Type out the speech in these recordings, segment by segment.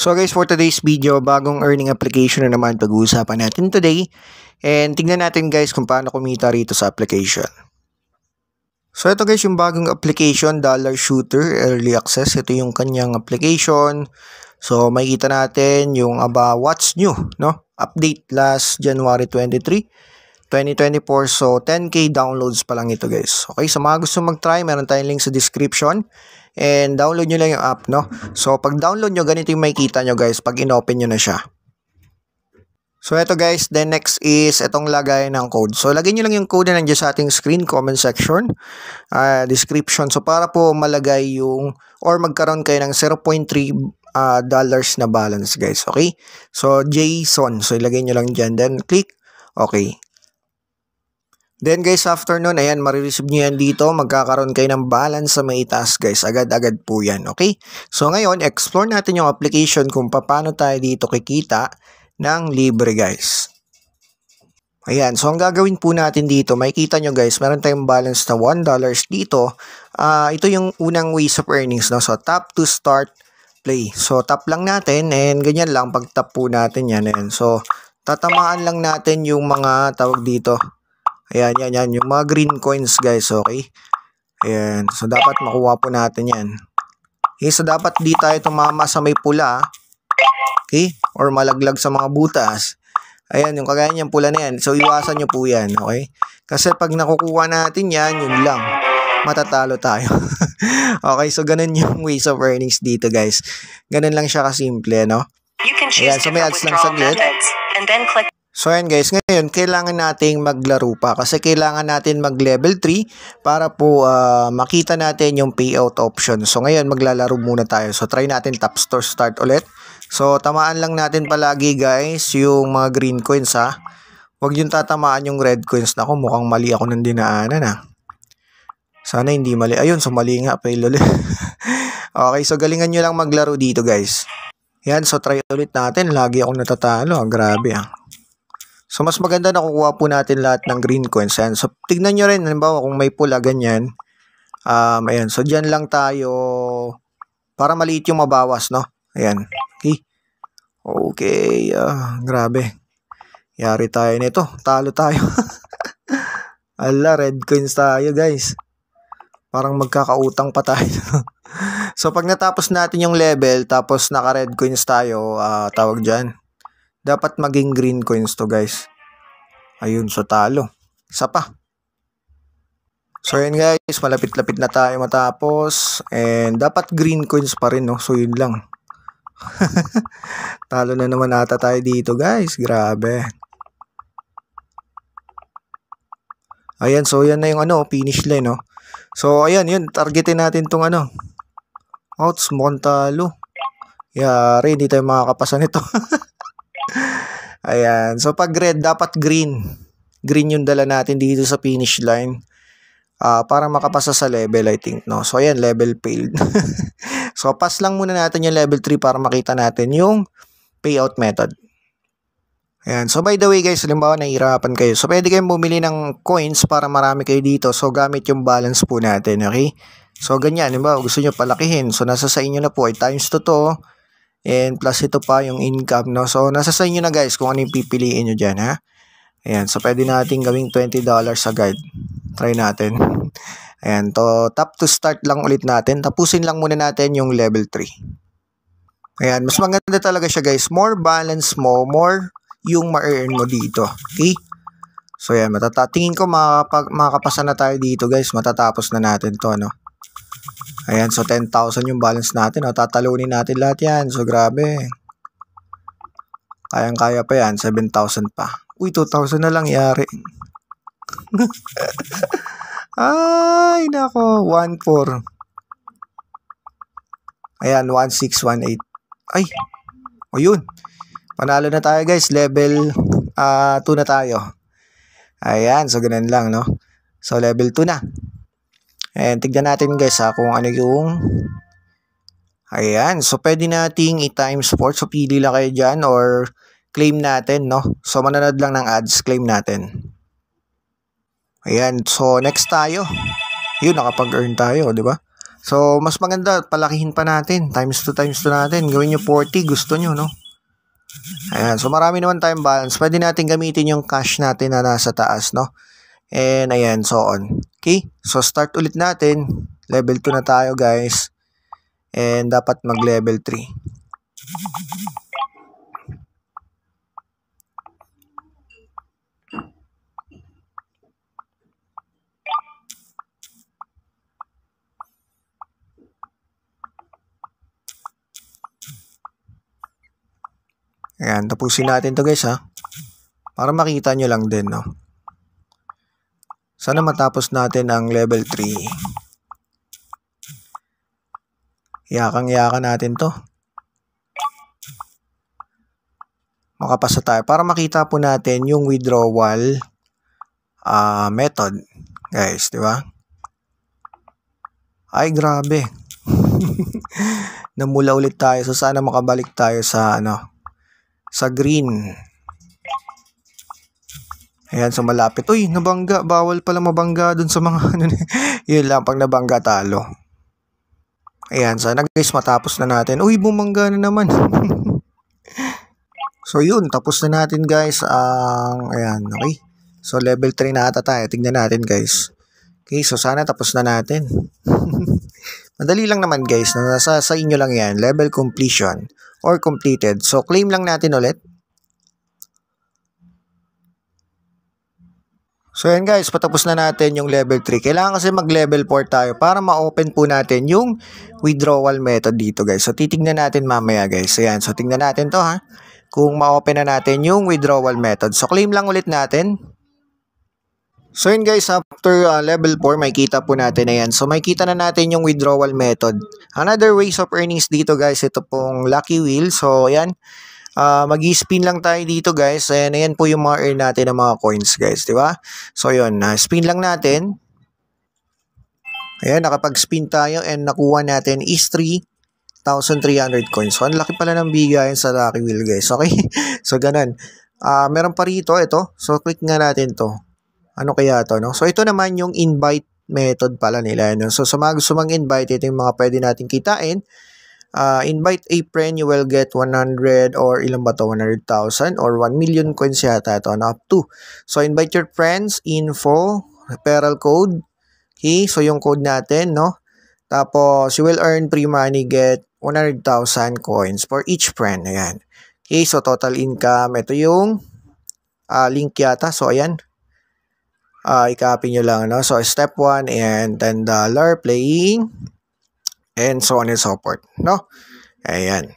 So guys, for today's video, bagong earning application na naman pag-uusapan natin today. And tingnan natin guys kung paano kumita rito sa application. So ito guys yung bagong application, Dollar Shooter Early Access. Ito yung kanyang application. So makikita natin yung aba what's new, no? Update last January 23. 2024. So, 10k downloads pa lang ito guys. Okay, sa mga gusto mag-try, meron tayong link sa description and download nyo lang yung app, no? So, pag download nyo, ganito yung makikita nyo guys pag inopen open nyo na siya. So ito guys, then next is itong lagay ng code. So lagay nyo lang yung code na nandiyan sa ating screen, comment section, uh, description. So para po malagay yung or magkaroon kayo ng 0.3 uh, ah, dollars na balance guys. Okay? So JSON. So ilagay nyo lang dyan. Then click. Okay. Then guys, after nun, ayan, marireceive nyo yan dito. Magkakaroon kayo ng balance sa may task guys. Agad-agad po yan, okay? So ngayon, explore natin yung application kung paano tayo dito kikita ng libre guys. Ayan, so ang gagawin po natin dito, makikita nyo guys, meron tayong balance na $1 dito. Uh, ito yung unang ways of earnings, no? So tap to start play. So tap lang natin and ganyan lang pag tap po natin yan. Ayan. So tatamaan lang natin yung mga tawag dito Ayan, yan, yan. Yung mga green coins guys, okay? Ayan. So, dapat makuha po natin yan. Okay, so dapat di tayo tumama sa may pula. Ah. Okay? Or malaglag sa mga butas. Ayan, yung kagaya niyang pula na yan. So, iwasan nyo po yan, okay? Kasi pag nakukuha natin yan, yun lang. Matatalo tayo. okay, so ganun yung ways of earnings dito, guys. Ganun lang siya kasimple, no? You Ayan, so may ads lang sa Methods, and then click So ayan guys, ngayon kailangan nating maglaro pa kasi kailangan natin mag level 3 para po uh, makita natin yung payout option. So ngayon maglalaro muna tayo. So try natin top store start ulit. So tamaan lang natin palagi guys yung mga green coins ha. Huwag yung tatamaan yung red coins. Nako mukhang mali ako ng dinaanan ha. Sana hindi mali. Ayun, so mali nga fail okay, so galingan nyo lang maglaro dito guys. Yan, so try ulit natin. Lagi akong natatalo. Ah. Grabe ah. So, mas maganda na kukuha po natin lahat ng green coins. Ayan. So, tignan nyo rin, halimbawa kung may pula, ganyan. Um, ayan. So, dyan lang tayo para maliit yung mabawas, no? Ayan. Okay. Okay. Uh, grabe. Yari tayo nito. Talo tayo. Ala, red coins tayo, guys. Parang magkakautang pa tayo. so, pag natapos natin yung level, tapos naka-red coins tayo, uh, tawag dyan dapat maging green coins to guys. Ayun, so talo. Isa pa. So yun guys, malapit-lapit na tayo matapos. And dapat green coins pa rin no. So yun lang. Talo na naman ata tayo dito guys. Grabe. Ayan, so yan na yung ano, finish line no. So ayan, yun, targetin natin tong ano. Outs, mukhang talo. Yari, hindi tayo makakapasan nito. Ayan. So, pag red, dapat green. Green yung dala natin dito sa finish line. Uh, para makapasa sa level, I think, no? So, ayan, level failed. so, pass lang muna natin yung level 3 para makita natin yung payout method. Ayan. So, by the way, guys, halimbawa, nahihirapan kayo. So, pwede kayong bumili ng coins para marami kayo dito. So, gamit yung balance po natin, okay? So, ganyan. Halimbawa, gusto nyo palakihin. So, nasa sa inyo na po. Ay, times to to. And plus ito pa yung income, no? So, nasa sa inyo na guys kung ano yung pipiliin nyo dyan, ha? Ayan, so pwede natin gawing $20 sa guide. Try natin. Ayan, to tap to start lang ulit natin. Tapusin lang muna natin yung level 3. Ayan, mas maganda talaga siya guys. More balance mo, more yung ma-earn mo dito. Okay? So, ayan, matatatingin ko makakapasa na tayo dito guys. Matatapos na natin to, no? Ayan, so 10,000 yung balance natin. O, oh. tatalunin natin lahat yan. So, grabe. Kayang-kaya pa yan. 7,000 pa. Uy, 2,000 na lang yari. Ay, nako. 1,4. Ayan, 1,618. Ay, o yun. Panalo na tayo guys. Level uh, ah, 2 na tayo. Ayan, so ganun lang, no? So, level 2 na. And tignan natin guys ha, kung ano yung Ayan, so pwede nating i-times 4. So pili lang kayo dyan or claim natin, no? So mananad lang ng ads, claim natin. Ayan, so next tayo. Yun, nakapag-earn tayo, di ba? So mas maganda, palakihin pa natin. Times 2, times 2 natin. Gawin nyo 40, gusto nyo, no? Ayan, so marami naman time balance. Pwede natin gamitin yung cash natin na nasa taas, no? and ayan, so on. Okay, so start ulit natin. Level 2 na tayo guys. And dapat mag level 3. Ayan, tapusin natin to guys ha. Para makita nyo lang din, no? Sana matapos natin ang level 3. yakang yakan natin to. Makapasa tayo para makita po natin yung withdrawal uh, method. Guys, di ba? Ay, grabe. Namula ulit tayo. So, sana makabalik tayo sa ano sa green. Ayan, so malapit. Uy, nabangga. Bawal pala mabangga dun sa mga ano. yun lang, pag nabangga, talo. Ayan, sana guys, matapos na natin. Uy, bumangga na naman. so yun, tapos na natin guys ang, ayan, okay. So level 3 na ata tayo. Tingnan natin guys. Okay, so sana tapos na natin. Madali lang naman guys, nasa sa inyo lang yan, level completion or completed. So claim lang natin ulit. So yan guys, patapos na natin yung level 3. Kailangan kasi mag-level 4 tayo para ma-open po natin yung withdrawal method dito guys. So titingnan natin mamaya guys. So yan, so tingnan natin to ha. Kung ma-open na natin yung withdrawal method. So claim lang ulit natin. So yun guys, after uh, level 4, makita po natin na yan. So makita na natin yung withdrawal method. Another ways of earnings dito guys, ito pong Lucky Wheel. So yan. Uh, Mag-spin lang tayo dito guys. And ayan po yung mga earn natin ng mga coins guys. di ba? So yun, uh, spin lang natin. Ayan, nakapag-spin tayo and nakuha natin is 3,300 coins. So, ang laki pala ng bigayan sa Lucky Wheel, guys. Okay? so, ganun. Uh, meron pa rito, ito. So, click nga natin to. Ano kaya to, no? So, ito naman yung invite method pala nila. No? So, sumag mga invite, ito yung mga pwede natin kitain uh, invite a friend, you will get 100 or ilan ba to, 100,000 or 1 million coins yata ito na up to. So, invite your friends, info, referral code, okay? So, yung code natin, no? Tapos, you will earn free money, get 100,000 coins for each friend. Ayan. Okay, so total income, ito yung uh, link yata. So, ayan. Uh, i-copy nyo lang, no? So, step 1 and $10 playing and so on and so forth, no? Ayan.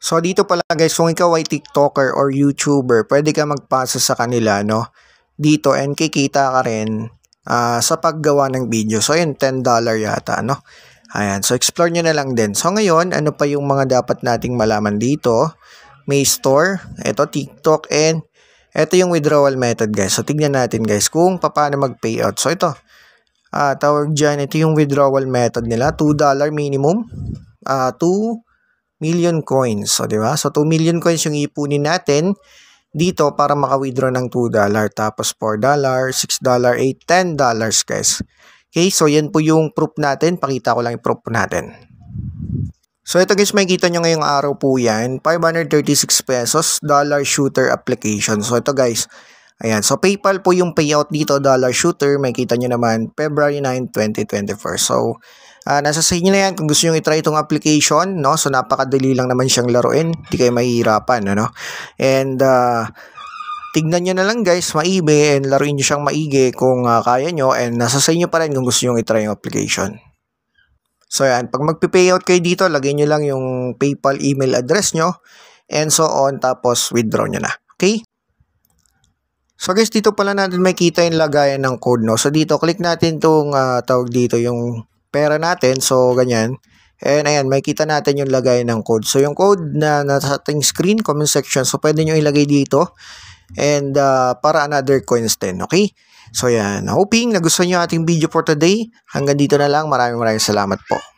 So, dito pala guys, kung ikaw ay TikToker or YouTuber, pwede ka magpasa sa kanila, no? Dito, and kikita ka rin uh, sa paggawa ng video. So, yun, $10 yata, no? Ayan, so explore nyo na lang din. So, ngayon, ano pa yung mga dapat nating malaman dito? May store, ito, TikTok, and ito yung withdrawal method, guys. So, tignan natin, guys, kung paano mag-payout. So, ito, uh, tawag dyan, ito yung withdrawal method nila, $2 dollar minimum, uh, ah, 2 million coins. So, di ba? So, 2 million coins yung ipunin natin dito para maka-withdraw ng $2, dollar. tapos $4, dollar, $6, dollar, $8, $10, dollars, guys. Okay, so yan po yung proof natin. Pakita ko lang yung proof natin. So ito guys, makikita nyo ngayong araw po yan. 536 pesos, dollar shooter application. So ito guys, Ayan, so PayPal po yung payout dito, dollar shooter, makita nyo naman, February 9, 2024. So, uh, nasa sa inyo na yan kung gusto nyo itry itong application, no? So, napakadali lang naman siyang laruin, hindi kayo mahihirapan, ano? And, uh, tignan nyo na lang guys, maibe, and laruin nyo siyang maigi kung uh, kaya nyo, and nasa sa inyo pa rin kung gusto nyo itry yung application. So, ayan, pag magpipayout kayo dito, lagay nyo lang yung PayPal email address nyo, and so on, tapos withdraw nyo na. Okay? So guys, dito pala natin makita yung lagayan ng code, no? So dito, click natin itong uh, ah, tawag dito, yung pera natin. So ganyan. And ayan, makita natin yung lagayan ng code. So yung code na nasa ating screen, comment section, so pwede nyo ilagay dito. And uh, para another coins din, okay? So ayan, hoping na gusto nyo ating video for today. Hanggang dito na lang, maraming maraming salamat po.